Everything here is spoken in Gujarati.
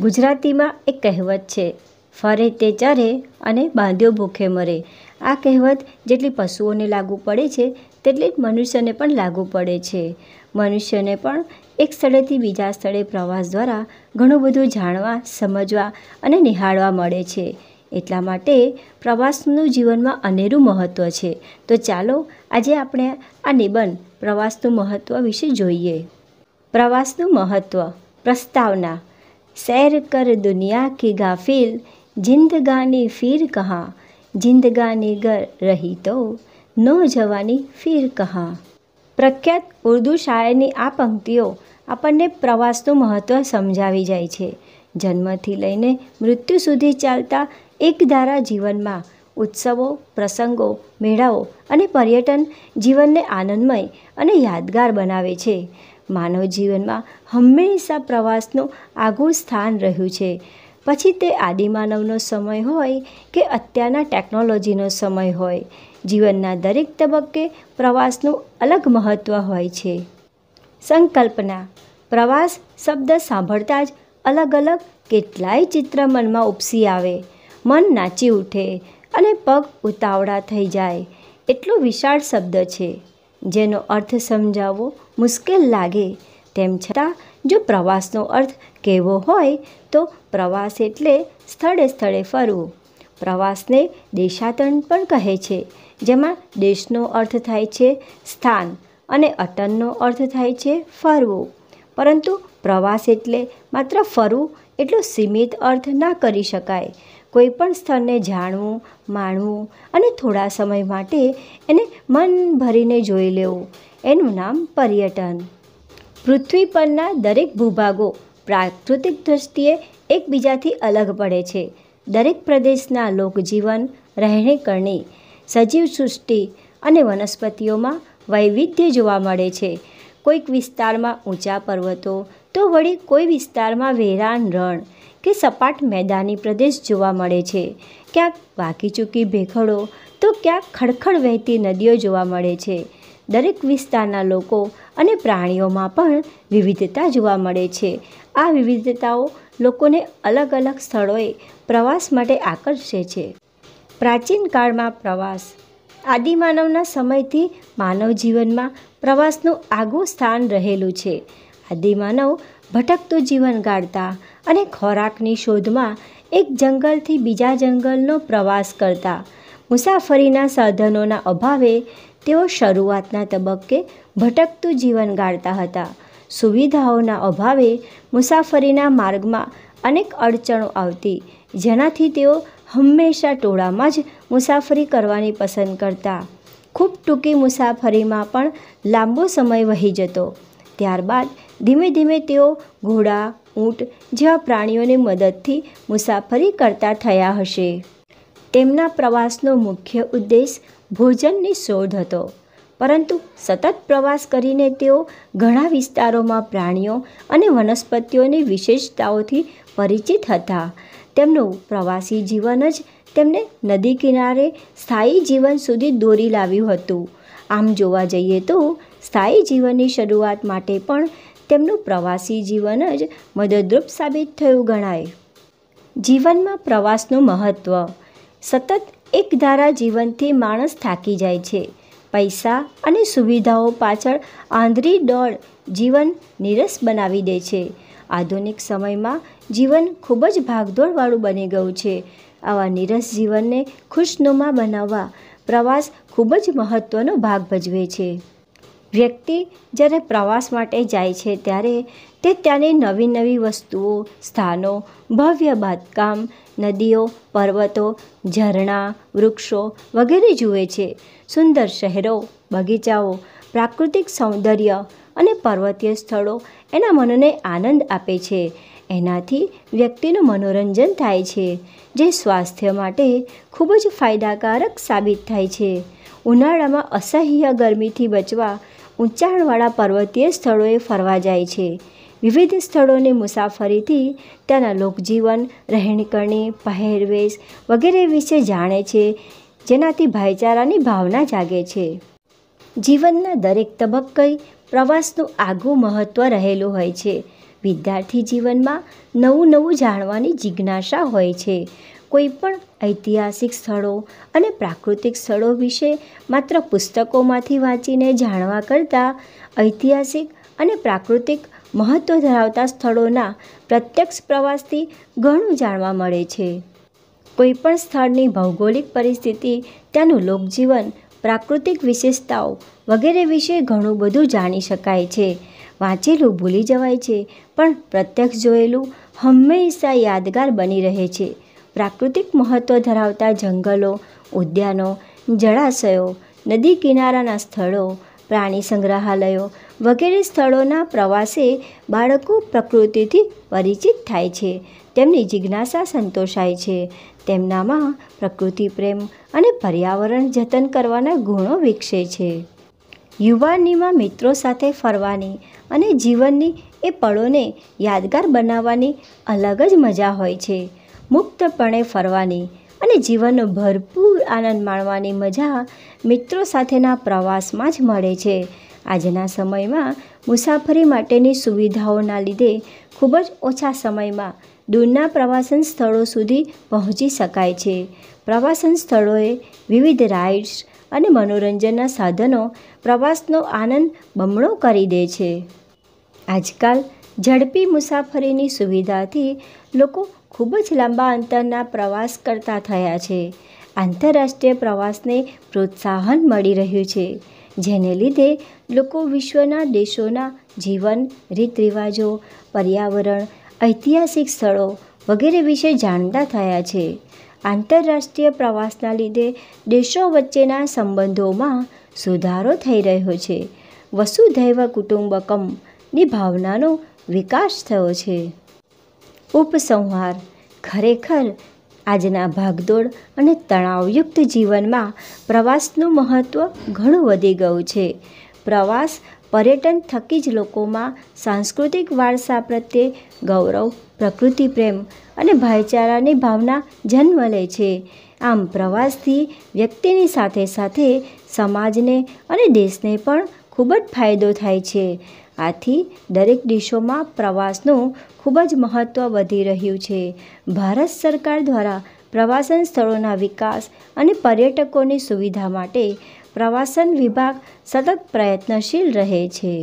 ગુજરાતીમાં એક કહેવત છે ફરે તે ચરે અને બાંધ્યો ભૂખે મરે આ કહેવત જેટલી પશુઓને લાગુ પડે છે તેટલી જ મનુષ્યને પણ લાગુ પડે છે મનુષ્યને પણ એક સ્થળેથી બીજા સ્થળે પ્રવાસ દ્વારા ઘણું બધું જાણવા સમજવા અને નિહાળવા મળે છે એટલા માટે પ્રવાસનું જીવનમાં અનેરું મહત્ત્વ છે તો ચાલો આજે આપણે આ નિબંધ પ્રવાસનું મહત્ત્વ વિશે જોઈએ પ્રવાસનું મહત્ત્વ પ્રસ્તાવના સેર કર દુનિયા की ગાફિલ જિંદગાની ફિર કહા જિંદગાની ગર રહી તો ન જવાની ફીર કહા પ્રખ્યાત ઉર્દુ શાયરની આ પંક્તિઓ આપણને પ્રવાસનું મહત્ત્વ સમજાવી જાય છે જન્મથી લઈને મૃત્યુ સુધી ચાલતા એકધારા જીવનમાં ઉત્સવો પ્રસંગો મેળાઓ અને પર્યટન જીવનને આનંદમય અને યાદગાર બનાવે છે માનવ જીવનમાં હંમેશા પ્રવાસનું આગવું સ્થાન રહ્યું છે પછી તે આદિમાનવનો સમય હોય કે અત્યારના ટેકનોલોજીનો સમય હોય જીવનના દરેક તબક્કે પ્રવાસનું અલગ મહત્ત્વ હોય છે સંકલ્પના પ્રવાસ શબ્દ સાંભળતા જ અલગ અલગ કેટલાય ચિત્ર મનમાં ઉપસી આવે મન નાચી ઉઠે અને પગ ઉતાવળા થઈ જાય એટલો વિશાળ શબ્દ છે જેનો અર્થ સમજાવવો મુશ્કેલ લાગે તેમ છતાં જો પ્રવાસનો અર્થ કહેવો હોય તો પ્રવાસ એટલે સ્થળે સ્થળે ફરવું પ્રવાસને દેશાટન પણ કહે છે જેમાં દેશનો અર્થ થાય છે સ્થાન અને અટનનો અર્થ થાય છે ફરવું પરંતુ પ્રવાસ એટલે માત્ર ફરવું એટલો સીમિત અર્થ ના કરી શકાય કોઈપણ સ્થળને જાણવું માણવું અને થોડા સમય માટે એને મન ભરીને જોઈ લેવું એનું નામ પર્યટન પૃથ્વી પરના દરેક ભૂભાગો પ્રાકૃતિક દ્રષ્ટિએ એકબીજાથી અલગ પડે છે દરેક પ્રદેશના લોકજીવન રહેણી કરણી સજીવ સૃષ્ટિ અને વનસ્પતિઓમાં વૈવિધ્ય જોવા મળે છે કોઈક વિસ્તારમાં ઊંચા પર્વતો તો વળી કોઈ વિસ્તારમાં વેરાન રણ કે સપાટ મેદાની પ્રદેશ જોવા મળે છે ક્યાંક ચૂકી ભેખડો તો ક્યાંક ખડખડ વહેતી નદીઓ જોવા મળે છે દરેક વિસ્તારના લોકો અને પ્રાણીઓમાં પણ વિવિધતા જોવા મળે છે આ વિવિધતાઓ લોકોને અલગ અલગ સ્થળોએ પ્રવાસ માટે આકર્ષે છે પ્રાચીન કાળમાં પ્રવાસ આદિમાનવના સમયથી માનવ જીવનમાં પ્રવાસનું આગવું સ્થાન રહેલું છે આદિમાનવ ભટકતું જીવન ગાળતા અને ખોરાકની શોધમાં એક જંગલથી બીજા જંગલનો પ્રવાસ કરતા મુસાફરીના સાધનોના અભાવે તેઓ શરૂઆતના તબક્કે ભટકતું જીવન ગાળતા હતા સુવિધાઓના અભાવે મુસાફરીના માર્ગમાં અનેક અડચણો આવતી જેનાથી તેઓ હંમેશા ટોળામાં જ મુસાફરી કરવાની પસંદ કરતા ખૂબ ટૂંકી મુસાફરીમાં પણ લાંબો સમય વહી જતો ત્યારબાદ ધીમે ધીમે તેઓ ઘોડા ઊંટ જેવા પ્રાણીઓની મદદથી મુસાફરી કરતા થયા હશે તેમના પ્રવાસનો મુખ્ય ઉદ્દેશ ભોજનની શોધ હતો પરંતુ સતત પ્રવાસ કરીને તેઓ ઘણા વિસ્તારોમાં પ્રાણીઓ અને વનસ્પતિઓની વિશેષતાઓથી પરિચિત હતા તેમનું પ્રવાસી જીવન જ તેમને નદી કિનારે સ્થાયી જીવન સુધી દોરી લાવ્યું હતું આમ જોવા જઈએ તો સ્થાયી જીવનની શરૂઆત માટે પણ તેમનું પ્રવાસી જીવન જ મદદરૂપ સાબિત થયું ગણાય જીવનમાં પ્રવાસનું મહત્ત્વ સતત એકધારા જીવનથી માણસ થાકી જાય છે પૈસા અને સુવિધાઓ પાછળ આંધળી દોડ જીવન નીરસ બનાવી દે છે આધુનિક સમયમાં જીવન ખૂબ જ ભાગદોડવાળું બની ગયું છે આવા નીરસ જીવનને ખુશનુમા બનાવવા પ્રવાસ ખૂબ જ મહત્ત્વનો ભાગ ભજવે છે વ્યક્તિ જ્યારે પ્રવાસ માટે જાય છે ત્યારે તે ત્યાંની નવી નવી વસ્તુઓ સ્થાનો ભવ્ય બાંધકામ નદીઓ પર્વતો ઝરણા વૃક્ષો વગેરે જુએ છે સુંદર શહેરો બગીચાઓ પ્રાકૃતિક સૌંદર્ય અને પર્વતીય સ્થળો એના મનને આનંદ આપે છે એનાથી વ્યક્તિનું મનોરંજન થાય છે જે સ્વાસ્થ્ય માટે ખૂબ જ ફાયદાકારક સાબિત થાય છે ઉનાળામાં અસહ્ય ગરમીથી બચવા ઊંચાણવાળા પર્વતીય સ્થળોએ ફરવા જાય છે વિવિધ સ્થળોની મુસાફરીથી ત્યાંના લોકજીવન રહેણીકરણી પહેરવેશ વગેરે વિશે જાણે છે જેનાથી ભાઈચારાની ભાવના જાગે છે જીવનના દરેક તબક્કે પ્રવાસનું આગવું મહત્ત્વ રહેલું હોય છે વિદ્યાર્થી જીવનમાં નવું નવું જાણવાની જિજ્ઞાસા હોય છે કોઈપણ ઐતિહાસિક સ્થળો અને પ્રાકૃતિક સ્થળો વિશે માત્ર પુસ્તકોમાંથી વાંચીને જાણવા કરતાં ઐતિહાસિક અને પ્રાકૃતિક મહત્ત્વ ધરાવતા સ્થળોના પ્રત્યક્ષ પ્રવાસથી ઘણું જાણવા મળે છે કોઈપણ સ્થળની ભૌગોલિક પરિસ્થિતિ ત્યાંનું લોકજીવન પ્રાકૃતિક વિશેષતાઓ વગેરે વિશે ઘણું બધું જાણી શકાય છે વાંચેલું ભૂલી જવાય છે પણ પ્રત્યક્ષ જોયેલું હંમેશા યાદગાર બની રહે છે પ્રાકૃતિક મહત્ત્વ ધરાવતા જંગલો ઉદ્યાનો જળાશયો નદી કિનારાના સ્થળો પ્રાણી સંગ્રહાલયો વગેરે સ્થળોના પ્રવાસે બાળકો પ્રકૃતિથી પરિચિત થાય છે તેમની જિજ્ઞાસા સંતોષાય છે તેમનામાં પ્રકૃતિ પ્રેમ અને પર્યાવરણ જતન કરવાના ગુણો વિકસે છે યુવાનીમાં મિત્રો સાથે ફરવાની અને જીવનની એ પળોને યાદગાર બનાવવાની અલગ જ મજા હોય છે મુક્તપણે ફરવાની અને જીવનનો ભરપૂર આનંદ માણવાની મજા મિત્રો સાથેના પ્રવાસમાં જ મળે છે આજના સમયમાં મુસાફરી માટેની સુવિધાઓના લીધે ખૂબ જ ઓછા સમયમાં દૂરના પ્રવાસન સ્થળો સુધી પહોંચી શકાય છે પ્રવાસન સ્થળોએ વિવિધ રાઇડ્સ અને મનોરંજનના સાધનો પ્રવાસનો આનંદ બમણો કરી દે છે આજકાલ ઝડપી મુસાફરીની સુવિધાથી લોકો ખૂબ જ લાંબા અંતરના પ્રવાસ કરતા થયા છે આંતરરાષ્ટ્રીય પ્રવાસને પ્રોત્સાહન મળી રહ્યું છે જેને લીધે લોકો વિશ્વના દેશોના જીવન રીત રિવાજો પર્યાવરણ ઐતિહાસિક સ્થળો વગેરે વિશે જાણતા થયા છે આંતરરાષ્ટ્રીય પ્રવાસના લીધે દેશો વચ્ચેના સંબંધોમાં સુધારો થઈ રહ્યો છે વસુધૈવ કુટુંબકમની ભાવનાનો વિકાસ થયો છે ઉપસંહાર ખરેખર આજના ભાગદોડ અને તણાવયુક્ત જીવનમાં પ્રવાસનું મહત્ત્વ ઘણું વધી ગયું છે પ્રવાસ પર્યટન થકી જ લોકોમાં સાંસ્કૃતિક વારસા પ્રત્યે ગૌરવ પ્રકૃતિ પ્રેમ અને ભાઈચારાની ભાવના જન્મ લે છે આમ પ્રવાસથી વ્યક્તિની સાથે સાથે સમાજને અને દેશને પણ ખૂબ જ ફાયદો થાય છે આથી દરેક દેશોમાં પ્રવાસનું ખૂબ જ મહત્ત્વ વધી રહ્યું છે ભારત સરકાર દ્વારા પ્રવાસન સ્થળોના વિકાસ અને પર્યટકોની સુવિધા માટે પ્રવાસન વિભાગ સતત પ્રયત્નશીલ રહે છે